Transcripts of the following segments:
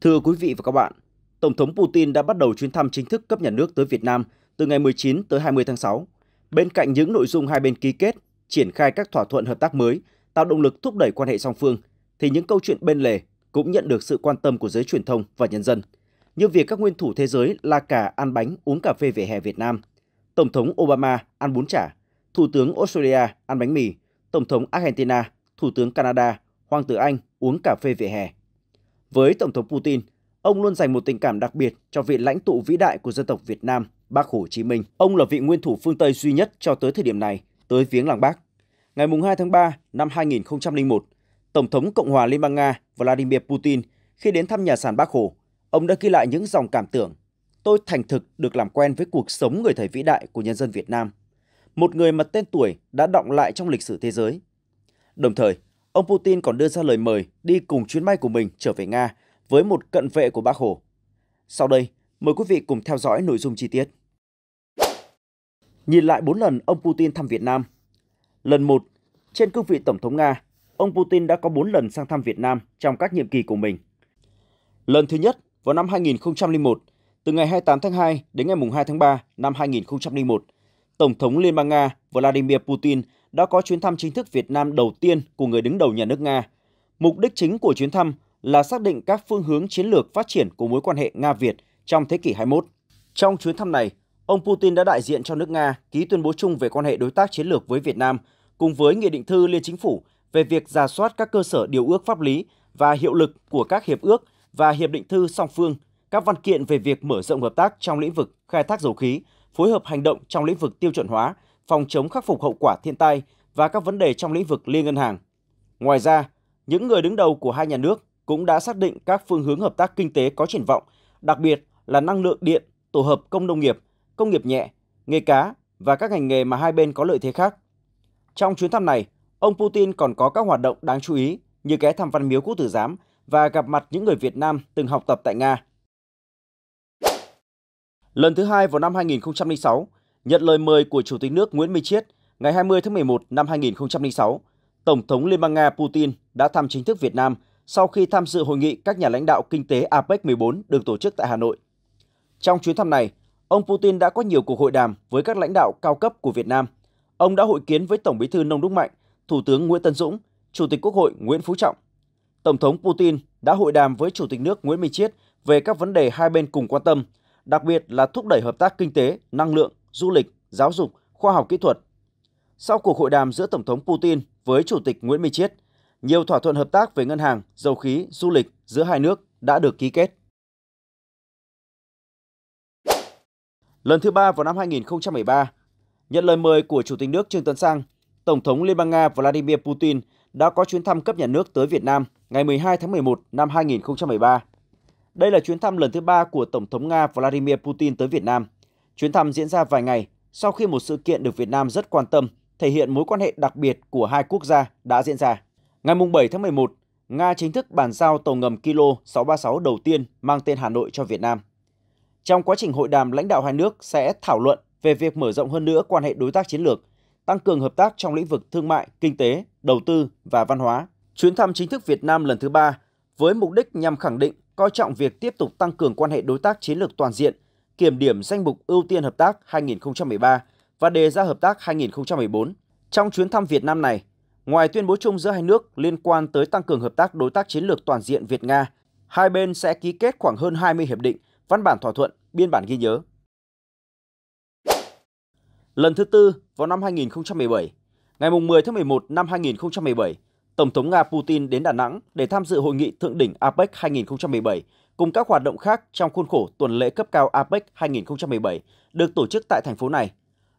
Thưa quý vị và các bạn, Tổng thống Putin đã bắt đầu chuyến thăm chính thức cấp nhà nước tới Việt Nam từ ngày 19 tới 20 tháng 6. Bên cạnh những nội dung hai bên ký kết, triển khai các thỏa thuận hợp tác mới, tạo động lực thúc đẩy quan hệ song phương, thì những câu chuyện bên lề cũng nhận được sự quan tâm của giới truyền thông và nhân dân. Như việc các nguyên thủ thế giới la cà ăn bánh uống cà phê về hè Việt Nam, Tổng thống Obama ăn bún chả, Thủ tướng Australia ăn bánh mì, Tổng thống Argentina, Thủ tướng Canada, Hoàng tử Anh uống cà phê về hè. Với Tổng thống Putin, ông luôn dành một tình cảm đặc biệt cho vị lãnh tụ vĩ đại của dân tộc Việt Nam, Bác Hồ Chí Minh. Ông là vị nguyên thủ phương Tây duy nhất cho tới thời điểm này, tới viếng làng Bác. Ngày 2 tháng 3 năm 2001, Tổng thống Cộng hòa Liên bang Nga Vladimir Putin khi đến thăm nhà sàn Bác Hồ, ông đã ghi lại những dòng cảm tưởng. Tôi thành thực được làm quen với cuộc sống người thầy vĩ đại của nhân dân Việt Nam. Một người mà tên tuổi đã động lại trong lịch sử thế giới. Đồng thời, Ông Putin còn đưa ra lời mời đi cùng chuyến bay của mình trở về Nga với một cận vệ của Bác Hồ. Sau đây, mời quý vị cùng theo dõi nội dung chi tiết. Nhìn lại 4 lần ông Putin thăm Việt Nam. Lần 1, trên cương vị Tổng thống Nga, ông Putin đã có 4 lần sang thăm Việt Nam trong các nhiệm kỳ của mình. Lần thứ nhất vào năm 2001, từ ngày 28 tháng 2 đến ngày 2 tháng 3 năm 2001, Tổng thống Liên bang Nga Vladimir Putin đã có chuyến thăm chính thức Việt Nam đầu tiên của người đứng đầu nhà nước Nga. Mục đích chính của chuyến thăm là xác định các phương hướng chiến lược phát triển của mối quan hệ Nga-Việt trong thế kỷ 21. Trong chuyến thăm này, ông Putin đã đại diện cho nước Nga ký tuyên bố chung về quan hệ đối tác chiến lược với Việt Nam, cùng với Nghị định thư Liên Chính phủ về việc giả soát các cơ sở điều ước pháp lý và hiệu lực của các hiệp ước và hiệp định thư song phương, các văn kiện về việc mở rộng hợp tác trong lĩnh vực khai thác dầu khí, phối hợp hành động trong lĩnh vực tiêu chuẩn hóa, phòng chống khắc phục hậu quả thiên tai và các vấn đề trong lĩnh vực liên ngân hàng. Ngoài ra, những người đứng đầu của hai nhà nước cũng đã xác định các phương hướng hợp tác kinh tế có triển vọng, đặc biệt là năng lượng điện, tổ hợp công nông nghiệp, công nghiệp nhẹ, nghề cá và các ngành nghề mà hai bên có lợi thế khác. Trong chuyến thăm này, ông Putin còn có các hoạt động đáng chú ý như ghé thăm Văn Miếu Quốc Tử Giám và gặp mặt những người Việt Nam từng học tập tại Nga. Lần thứ hai vào năm 2006, Nhận lời mời của Chủ tịch nước Nguyễn Minh Chiết ngày 20 tháng 11 năm 2006, Tổng thống Liên bang Nga Putin đã thăm chính thức Việt Nam sau khi tham dự hội nghị các nhà lãnh đạo kinh tế APEC 14 được tổ chức tại Hà Nội. Trong chuyến thăm này, ông Putin đã có nhiều cuộc hội đàm với các lãnh đạo cao cấp của Việt Nam. Ông đã hội kiến với Tổng Bí thư Nông Đức Mạnh, Thủ tướng Nguyễn Tân Dũng, Chủ tịch Quốc hội Nguyễn Phú Trọng. Tổng thống Putin đã hội đàm với Chủ tịch nước Nguyễn Minh Chiết về các vấn đề hai bên cùng quan tâm, đặc biệt là thúc đẩy hợp tác kinh tế, năng lượng, du lịch, giáo dục, khoa học kỹ thuật. Sau cuộc hội đàm giữa Tổng thống Putin với Chủ tịch Nguyễn Minh Chiết, nhiều thỏa thuận hợp tác về ngân hàng, dầu khí, du lịch giữa hai nước đã được ký kết. Lần thứ ba vào năm 2013, nhận lời mời của Chủ tịch nước Trương Tấn Sang, Tổng thống Liên bang Nga Vladimir Putin đã có chuyến thăm cấp nhà nước tới Việt Nam ngày 12 tháng 11 năm 2013. Đây là chuyến thăm lần thứ ba của Tổng thống Nga Vladimir Putin tới Việt Nam – Chuyến thăm diễn ra vài ngày sau khi một sự kiện được Việt Nam rất quan tâm, thể hiện mối quan hệ đặc biệt của hai quốc gia đã diễn ra. Ngày 7 tháng 11, Nga chính thức bàn giao tàu ngầm Kilo 636 đầu tiên mang tên Hà Nội cho Việt Nam. Trong quá trình hội đàm, lãnh đạo hai nước sẽ thảo luận về việc mở rộng hơn nữa quan hệ đối tác chiến lược, tăng cường hợp tác trong lĩnh vực thương mại, kinh tế, đầu tư và văn hóa. Chuyến thăm chính thức Việt Nam lần thứ ba với mục đích nhằm khẳng định coi trọng việc tiếp tục tăng cường quan hệ đối tác chiến lược toàn diện – kiểm điểm danh mục ưu tiên hợp tác 2013 và đề ra hợp tác 2014. Trong chuyến thăm Việt Nam này, ngoài tuyên bố chung giữa hai nước liên quan tới tăng cường hợp tác đối tác chiến lược toàn diện Việt-Nga, hai bên sẽ ký kết khoảng hơn 20 hiệp định, văn bản thỏa thuận, biên bản ghi nhớ. Lần thứ tư vào năm 2017, ngày 10 tháng 11 năm 2017, Tổng thống Nga Putin đến Đà Nẵng để tham dự hội nghị thượng đỉnh APEC 2017 cùng các hoạt động khác trong khuôn khổ tuần lễ cấp cao APEC 2017 được tổ chức tại thành phố này.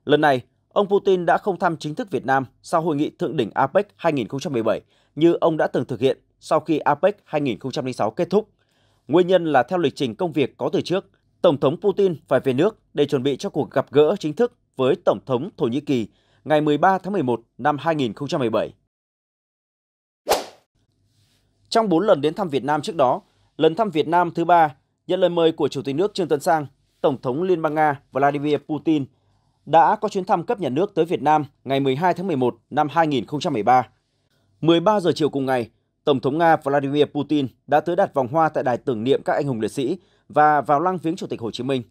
Lần này, ông Putin đã không thăm chính thức Việt Nam sau hội nghị thượng đỉnh APEC 2017 như ông đã từng thực hiện sau khi APEC 2006 kết thúc. Nguyên nhân là theo lịch trình công việc có từ trước, Tổng thống Putin phải về nước để chuẩn bị cho cuộc gặp gỡ chính thức với Tổng thống Thổ Nhĩ Kỳ ngày 13 tháng 11 năm 2017. Trong 4 lần đến thăm Việt Nam trước đó, lần thăm Việt Nam thứ ba nhận lời mời của Chủ tịch nước Trương Tấn Sang, Tổng thống Liên bang Nga Vladimir Putin đã có chuyến thăm cấp nhà nước tới Việt Nam ngày 12 tháng 11 năm 2013. 13 giờ chiều cùng ngày, Tổng thống Nga Vladimir Putin đã tới đặt vòng hoa tại đài tưởng niệm các anh hùng liệt sĩ và vào lăng viếng Chủ tịch Hồ Chí Minh.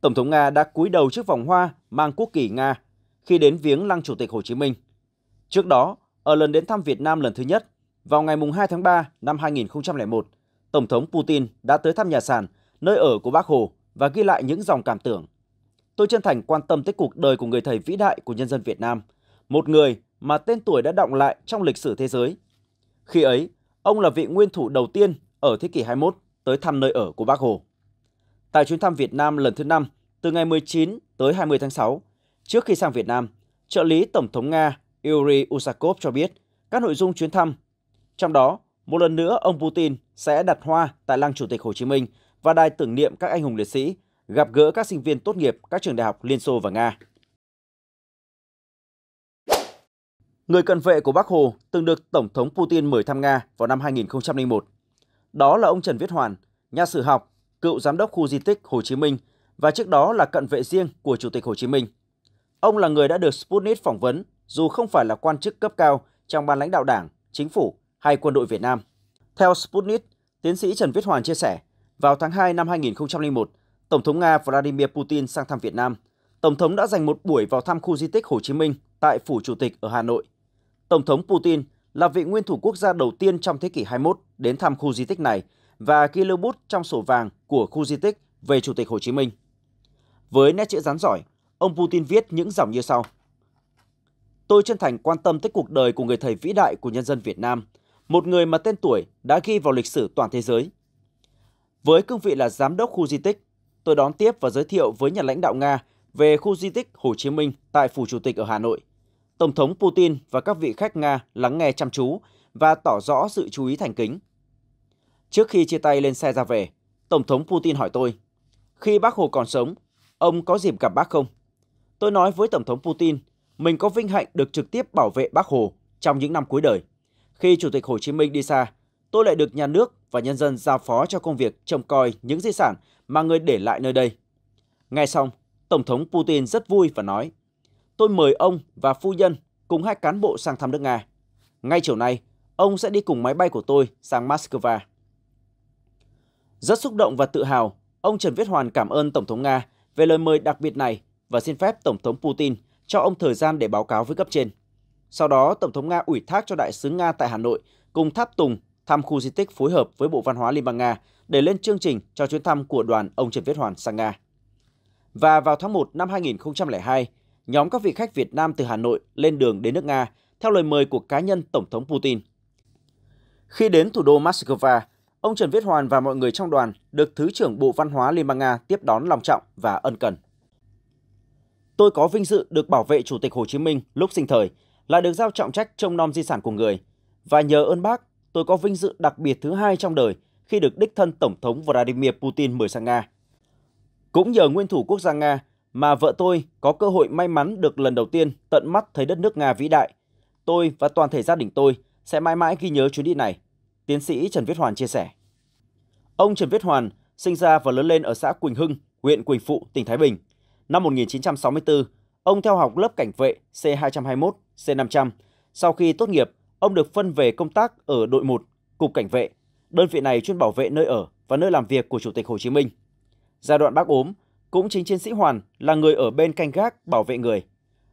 Tổng thống Nga đã cúi đầu trước vòng hoa mang quốc kỳ Nga khi đến viếng lăng Chủ tịch Hồ Chí Minh. Trước đó, ở lần đến thăm Việt Nam lần thứ nhất, vào ngày 2 tháng 3 năm 2001, Tổng thống Putin đã tới thăm nhà sàn, nơi ở của bác Hồ và ghi lại những dòng cảm tưởng. Tôi chân thành quan tâm tới cuộc đời của người thầy vĩ đại của nhân dân Việt Nam, một người mà tên tuổi đã động lại trong lịch sử thế giới. Khi ấy, ông là vị nguyên thủ đầu tiên ở thế kỷ 21 tới thăm nơi ở của bác Hồ. Tại chuyến thăm Việt Nam lần thứ 5, từ ngày 19 tới 20 tháng 6, trước khi sang Việt Nam, trợ lý Tổng thống Nga Yuri Usakov cho biết các nội dung chuyến thăm. Trong đó, một lần nữa, ông Putin sẽ đặt hoa tại lăng Chủ tịch Hồ Chí Minh và đài tưởng niệm các anh hùng liệt sĩ, gặp gỡ các sinh viên tốt nghiệp các trường đại học Liên Xô và Nga. Người cận vệ của Bác Hồ từng được Tổng thống Putin mời thăm Nga vào năm 2001. Đó là ông Trần Viết Hoàn, nhà sử học, cựu giám đốc khu di tích Hồ Chí Minh và trước đó là cận vệ riêng của Chủ tịch Hồ Chí Minh. Ông là người đã được Sputnik phỏng vấn dù không phải là quan chức cấp cao trong ban lãnh đạo đảng, chính phủ hay quân đội Việt Nam. Theo Sputnik, tiến sĩ Trần Viết Hoàng chia sẻ, vào tháng 2 năm 2001, Tổng thống Nga Vladimir Putin sang thăm Việt Nam. Tổng thống đã dành một buổi vào thăm khu di tích Hồ Chí Minh tại Phủ Chủ tịch ở Hà Nội. Tổng thống Putin là vị nguyên thủ quốc gia đầu tiên trong thế kỷ 21 đến thăm khu di tích này và ghi lưu bút trong sổ vàng của khu di tích về Chủ tịch Hồ Chí Minh. Với nét chữ rắn giỏi, ông Putin viết những dòng như sau. Tôi chân thành quan tâm tới cuộc đời của người thầy vĩ đại của nhân dân Việt Nam – một người mà tên tuổi đã ghi vào lịch sử toàn thế giới. Với cương vị là giám đốc khu di tích, tôi đón tiếp và giới thiệu với nhà lãnh đạo Nga về khu di tích Hồ Chí Minh tại Phủ Chủ tịch ở Hà Nội. Tổng thống Putin và các vị khách Nga lắng nghe chăm chú và tỏ rõ sự chú ý thành kính. Trước khi chia tay lên xe ra về, Tổng thống Putin hỏi tôi, khi bác Hồ còn sống, ông có dịp gặp bác không? Tôi nói với Tổng thống Putin, mình có vinh hạnh được trực tiếp bảo vệ bác Hồ trong những năm cuối đời. Khi Chủ tịch Hồ Chí Minh đi xa, tôi lại được nhà nước và nhân dân giao phó cho công việc trông coi những di sản mà người để lại nơi đây. Ngay xong, Tổng thống Putin rất vui và nói, tôi mời ông và phu nhân cùng hai cán bộ sang thăm nước Nga. Ngay chiều nay, ông sẽ đi cùng máy bay của tôi sang Moscow. Rất xúc động và tự hào, ông Trần Viết Hoàn cảm ơn Tổng thống Nga về lời mời đặc biệt này và xin phép Tổng thống Putin cho ông thời gian để báo cáo với cấp trên. Sau đó, Tổng thống Nga ủy thác cho Đại sứ Nga tại Hà Nội cùng Tháp Tùng thăm khu di tích phối hợp với Bộ Văn hóa Liên bang Nga để lên chương trình cho chuyến thăm của đoàn ông Trần Viết Hoàn sang Nga. Và vào tháng 1 năm 2002, nhóm các vị khách Việt Nam từ Hà Nội lên đường đến nước Nga theo lời mời của cá nhân Tổng thống Putin. Khi đến thủ đô Moscow, ông Trần Viết Hoàn và mọi người trong đoàn được Thứ trưởng Bộ Văn hóa Liên bang Nga tiếp đón lòng trọng và ân cần. Tôi có vinh dự được bảo vệ Chủ tịch Hồ Chí Minh lúc sinh thời – lại được giao trọng trách trông nom di sản của người. Và nhờ ơn bác, tôi có vinh dự đặc biệt thứ hai trong đời khi được đích thân Tổng thống Vladimir Putin mời sang Nga. Cũng nhờ nguyên thủ quốc gia Nga mà vợ tôi có cơ hội may mắn được lần đầu tiên tận mắt thấy đất nước Nga vĩ đại. Tôi và toàn thể gia đình tôi sẽ mãi mãi ghi nhớ chuyến đi này, tiến sĩ Trần Viết Hoàn chia sẻ. Ông Trần Viết Hoàn sinh ra và lớn lên ở xã Quỳnh Hưng, huyện Quỳnh Phụ, tỉnh Thái Bình. Năm 1964, ông theo học lớp cảnh vệ C221 C500. Sau khi tốt nghiệp, ông được phân về công tác ở đội 1, Cục Cảnh vệ. Đơn vị này chuyên bảo vệ nơi ở và nơi làm việc của Chủ tịch Hồ Chí Minh. Giai đoạn bác ốm, cũng chính chiến sĩ Hoàn là người ở bên canh gác bảo vệ người.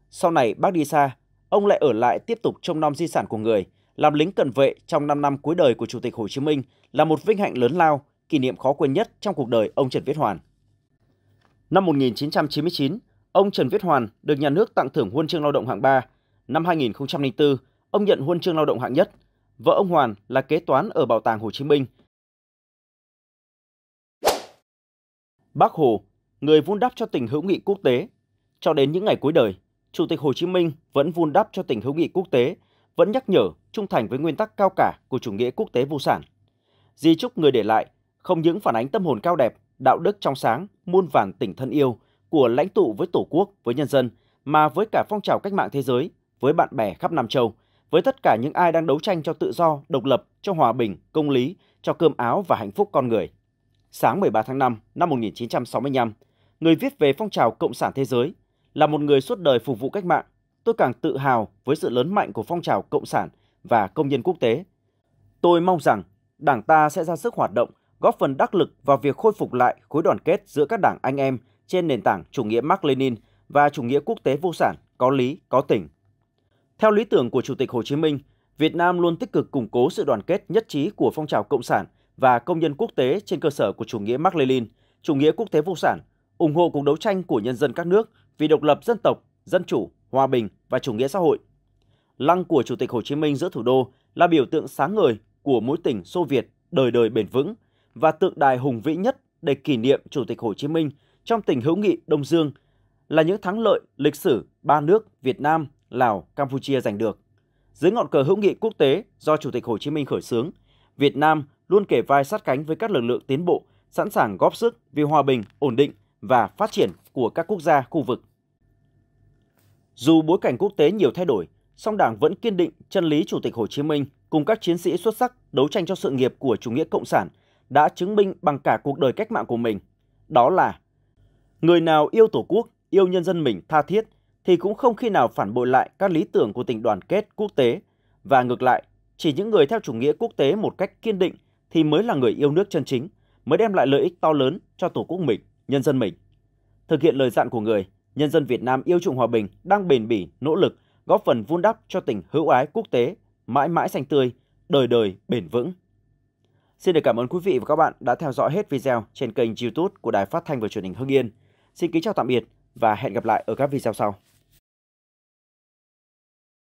Sau này bác đi xa, ông lại ở lại tiếp tục trông nom di sản của người, làm lính cận vệ trong 5 năm cuối đời của Chủ tịch Hồ Chí Minh là một vinh hạnh lớn lao, kỷ niệm khó quên nhất trong cuộc đời ông Trần Viết Hoàn. Năm 1999, ông Trần Viết Hoàn được nhà nước tặng thưởng huân chương lao động hạng 3 Năm 2004, ông nhận huân chương lao động hạng nhất. Vợ ông Hoàn là kế toán ở Bảo tàng Hồ Chí Minh. Bác Hồ, người vun đắp cho tình hữu nghị quốc tế. Cho đến những ngày cuối đời, Chủ tịch Hồ Chí Minh vẫn vun đắp cho tình hữu nghị quốc tế, vẫn nhắc nhở trung thành với nguyên tắc cao cả của chủ nghĩa quốc tế vô sản. Di chúc người để lại không những phản ánh tâm hồn cao đẹp, đạo đức trong sáng, muôn vàn tình thân yêu của lãnh tụ với Tổ quốc, với nhân dân, mà với cả phong trào cách mạng thế giới với bạn bè khắp Nam Châu, với tất cả những ai đang đấu tranh cho tự do, độc lập, cho hòa bình, công lý, cho cơm áo và hạnh phúc con người. Sáng 13 tháng 5 năm 1965, người viết về phong trào Cộng sản thế giới, là một người suốt đời phục vụ cách mạng, tôi càng tự hào với sự lớn mạnh của phong trào Cộng sản và công nhân quốc tế. Tôi mong rằng Đảng ta sẽ ra sức hoạt động, góp phần đắc lực vào việc khôi phục lại khối đoàn kết giữa các đảng anh em trên nền tảng chủ nghĩa Mác Lenin và chủ nghĩa quốc tế vô sản có lý, có tình. Theo lý tưởng của Chủ tịch Hồ Chí Minh, Việt Nam luôn tích cực củng cố sự đoàn kết nhất trí của phong trào cộng sản và công nhân quốc tế trên cơ sở của chủ nghĩa Mác Lênin, chủ nghĩa quốc tế vô sản, ủng hộ cuộc đấu tranh của nhân dân các nước vì độc lập dân tộc, dân chủ, hòa bình và chủ nghĩa xã hội. Lăng của Chủ tịch Hồ Chí Minh giữa thủ đô là biểu tượng sáng ngời của mối tình Xô Việt đời đời bền vững và tượng đài hùng vĩ nhất để kỷ niệm Chủ tịch Hồ Chí Minh trong tình hữu nghị Đông Dương là những thắng lợi lịch sử ba nước Việt Nam, Lào, Campuchia giành được. Dưới ngọn cờ hữu nghị quốc tế do Chủ tịch Hồ Chí Minh khởi xướng, Việt Nam luôn kể vai sát cánh với các lực lượng tiến bộ, sẵn sàng góp sức vì hòa bình, ổn định và phát triển của các quốc gia khu vực. Dù bối cảnh quốc tế nhiều thay đổi, song Đảng vẫn kiên định chân lý Chủ tịch Hồ Chí Minh cùng các chiến sĩ xuất sắc đấu tranh cho sự nghiệp của chủ nghĩa cộng sản đã chứng minh bằng cả cuộc đời cách mạng của mình. Đó là người nào yêu Tổ quốc, yêu nhân dân mình tha thiết thì cũng không khi nào phản bội lại các lý tưởng của tình đoàn kết quốc tế. Và ngược lại, chỉ những người theo chủ nghĩa quốc tế một cách kiên định thì mới là người yêu nước chân chính, mới đem lại lợi ích to lớn cho Tổ quốc mình, nhân dân mình. Thực hiện lời dặn của người, nhân dân Việt Nam yêu chuộng hòa bình đang bền bỉ, nỗ lực, góp phần vun đắp cho tình hữu ái quốc tế, mãi mãi xanh tươi, đời đời bền vững. Xin được cảm ơn quý vị và các bạn đã theo dõi hết video trên kênh YouTube của Đài Phát thanh và Truyền hình Hưng Yên. Xin kính chào tạm biệt và hẹn gặp lại ở các video sau.